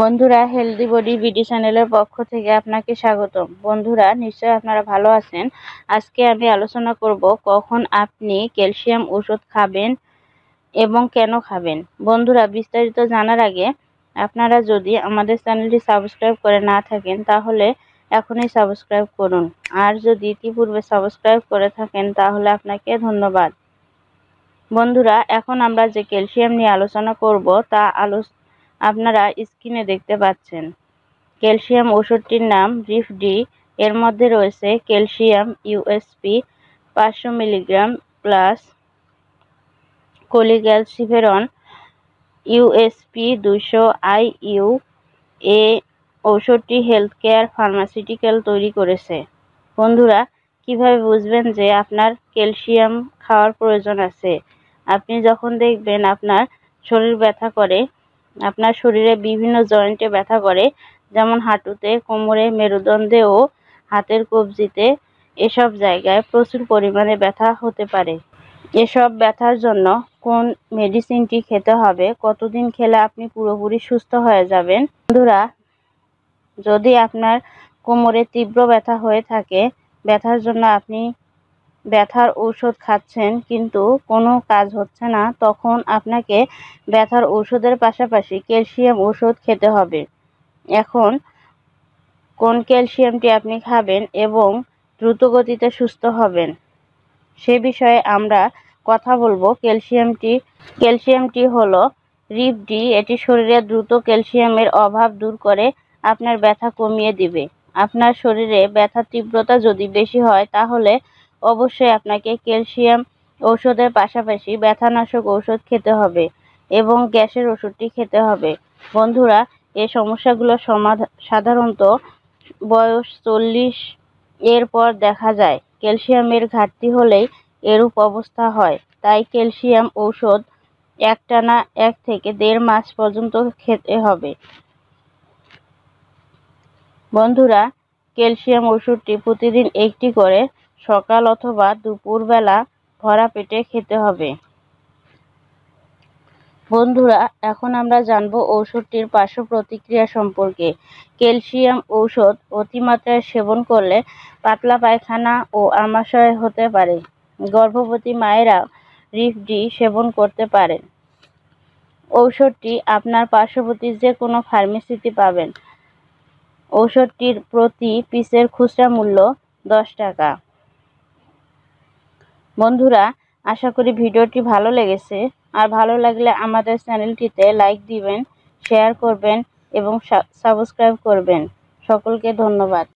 বন্ধুরা healthy body BD চ্যানেলের পক্ষ থেকে আপনাকে স্বাগতম বন্ধুরা নিশ্চয়ই আপনারা ভালো আছেন আজকে আমি আলোচনা করব কখন আপনি ক্যালসিয়াম ওষুধ খাবেন এবং কেন খাবেন বন্ধুরা বিস্তারিত জানার আগে আপনারা যদি আমাদের চ্যানেলটি সাবস্ক্রাইব করে না থাকেন তাহলে এখনই সাবস্ক্রাইব করুন আর যদি ইতিপূর্বে সাবস্ক্রাইব করে থাকেন তাহলে আপনাকে ধন্যবাদ বন্ধুরা এখন আমরা যে ক্যালসিয়াম নিয়ে আলোচনা করব তা আলো আপনারা স্ক্রিনে দেখতে পাচ্ছেন ক্যালসিয়াম ওষুধটির নাম রিফ ডি এর মধ্যে রয়েছে ক্যালসিয়াম ইউএসপি পাঁচশো মিলিগ্রাম প্লাস কোলিগ্যালসিফেরন ইউএসপি দুশো ইউ এ ঔষধটি হেলথ কেয়ার ফার্মাসিউটিক্যাল তৈরি করেছে বন্ধুরা কিভাবে বুঝবেন যে আপনার ক্যালসিয়াম খাওয়ার প্রয়োজন আছে আপনি যখন দেখবেন আপনার শরীর ব্যথা করে আপনার শরীরে বিভিন্ন জয়েন্টে ব্যথা করে যেমন হাঁটুতে কোমরে মেরুদণ্ডে ও হাতের কবজিতে এসব জায়গায় প্রচুর পরিমাণে ব্যথা হতে পারে এসব ব্যথার জন্য কোন মেডিসিনটি খেতে হবে কতদিন খেলে আপনি পুরোপুরি সুস্থ হয়ে যাবেন বন্ধুরা যদি আপনার কোমরে তীব্র ব্যথা হয়ে থাকে ব্যথার জন্য আপনি ব্যথার ঔষধ খাচ্ছেন কিন্তু কোনো কাজ হচ্ছে না তখন আপনাকে ব্যথার ঔষধের পাশাপাশি ক্যালসিয়াম ওষুধ খেতে হবে এখন কোন ক্যালসিয়ামটি আপনি খাবেন এবং দ্রুতগতিতে সুস্থ হবেন সে বিষয়ে আমরা কথা বলবো ক্যালসিয়ামটি ক্যালসিয়ামটি হলো রিপডি এটি শরীরে দ্রুত ক্যালসিয়ামের অভাব দূর করে আপনার ব্যথা কমিয়ে দিবে আপনার শরীরে ব্যথার তীব্রতা যদি বেশি হয় তাহলে অবশ্যই আপনাকে ক্যালসিয়াম ওষুধের পাশাপাশি ব্যথানাশক ওষুধ খেতে হবে এবং গ্যাসের ওষুধটি খেতে হবে বন্ধুরা এ সমস্যাগুলো সমাধান সাধারণত বয়স চল্লিশ এর পর দেখা যায় ক্যালসিয়ামের ঘাটতি হলেই এরূপ অবস্থা হয় তাই ক্যালসিয়াম ঔষধ একটানা এক থেকে দেড় মাস পর্যন্ত খেতে হবে বন্ধুরা ক্যালসিয়াম ওষুধটি প্রতিদিন একটি করে সকাল অথবা দুপুরবেলা ভরা পেটে খেতে হবে বন্ধুরা এখন আমরা জানব ঔষধটির পার্শ্ব প্রতিক্রিয়া সম্পর্কে ক্যালসিয়াম ঔষধ অতিমাত্রায় সেবন করলে পাতলা পায়খানা ও আমাশয় হতে পারে গর্ভবতী মায়েরা রিফডি সেবন করতে পারেন ঔষধটি আপনার পার্শ্ববর্তী যে কোনো ফার্মেসিতে পাবেন ঔষধটির প্রতি পিসের খুচরা মূল্য দশ টাকা বন্ধুরা আশা করি ভিডিওটি ভালো লেগেছে আর ভালো লাগলে আমাদের চ্যানেলটিতে লাইক দিবেন শেয়ার করবেন এবং সাবস্ক্রাইব করবেন সকলকে ধন্যবাদ